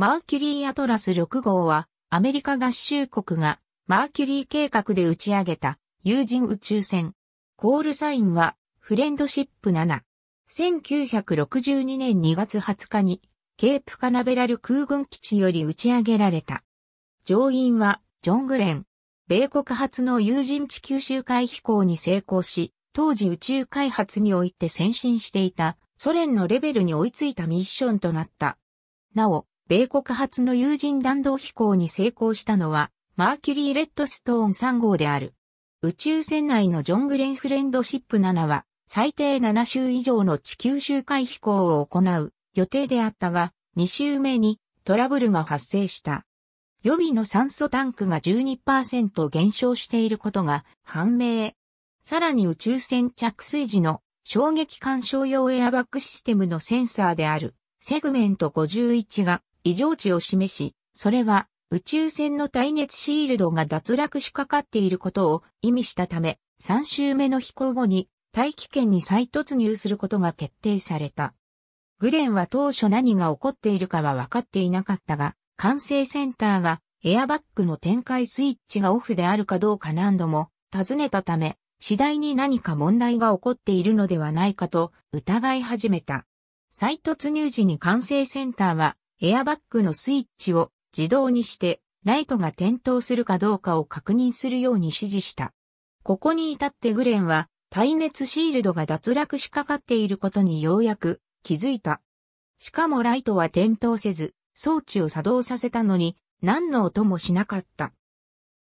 マーキュリーアトラス6号は、アメリカ合衆国が、マーキュリー計画で打ち上げた、有人宇宙船。コールサインは、フレンドシップ7。1962年2月20日に、ケープカナベラル空軍基地より打ち上げられた。乗員は、ジョン・グレン。米国発の有人地球周回飛行に成功し、当時宇宙開発において先進していたソ連のレベルに追いついたミッションとなった。なお、米国初の有人弾道飛行に成功したのは、マーキュリー・レッドストーン3号である。宇宙船内のジョン・グレン・フレンドシップ7は、最低7週以上の地球周回飛行を行う予定であったが、2週目にトラブルが発生した。予備の酸素タンクが12%減少していることが判明。さらに宇宙船着水時の衝撃干渉用エアバッグシステムのセンサーであるセグメント51が異常値を示し、それは宇宙船の耐熱シールドが脱落しかかっていることを意味したため、3週目の飛行後に大気圏に再突入することが決定された。グレンは当初何が起こっているかは分かっていなかったが、管制センターがエアバッグの展開スイッチがオフであるかどうか何度も尋ねたため、次第に何か問題が起こっているのではないかと疑い始めた。再突入時に管制センターはエアバッグのスイッチを自動にして、ライトが点灯するかどうかを確認するように指示した。ここに至ってグレンは、耐熱シールドが脱落しかかっていることにようやく気づいた。しかもライトは点灯せず、装置を作動させたのに、何の音もしなかった。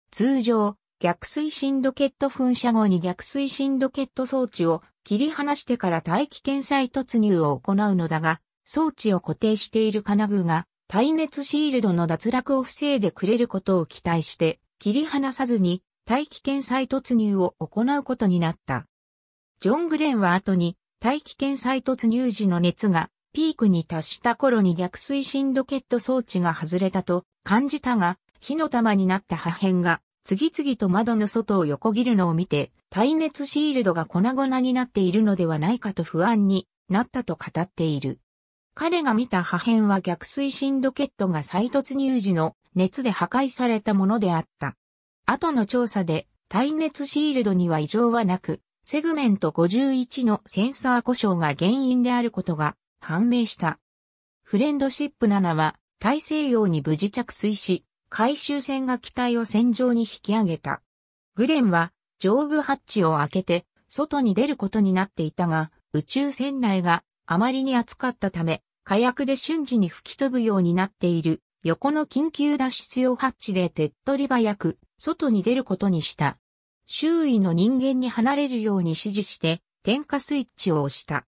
通常、逆推進ロケット噴射後に逆推進ロケット装置を切り離してから大気圏再突入を行うのだが、装置を固定している金具が耐熱シールドの脱落を防いでくれることを期待して切り離さずに大気圏再突入を行うことになった。ジョン・グレンは後に大気圏再突入時の熱がピークに達した頃に逆推進ロケット装置が外れたと感じたが、火の玉になった破片が次々と窓の外を横切るのを見て、耐熱シールドが粉々になっているのではないかと不安になったと語っている。彼が見た破片は逆推進ロケットが再突入時の熱で破壊されたものであった。後の調査で耐熱シールドには異常はなく、セグメント51のセンサー故障が原因であることが判明した。フレンドシップ7は大西洋に無事着水し、回収船が機体を船上に引き上げた。グレンは上部ハッチを開けて外に出ることになっていたが、宇宙船内があまりに暑かったため、火薬で瞬時に吹き飛ぶようになっている、横の緊急脱出用ハッチで手っ取り早く、外に出ることにした。周囲の人間に離れるように指示して、点火スイッチを押した。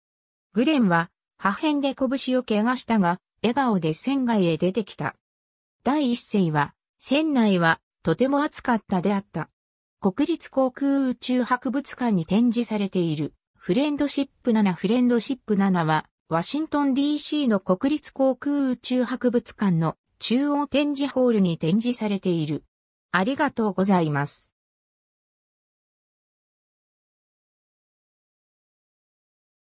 グレンは、破片で拳を怪我したが、笑顔で船外へ出てきた。第一声は、船内は、とても暑かったであった。国立航空宇宙博物館に展示されている、フレンドシップ7フレンドシップ7は、ワシントン DC の国立航空宇宙博物館の中央展示ホールに展示されている。ありがとうございます。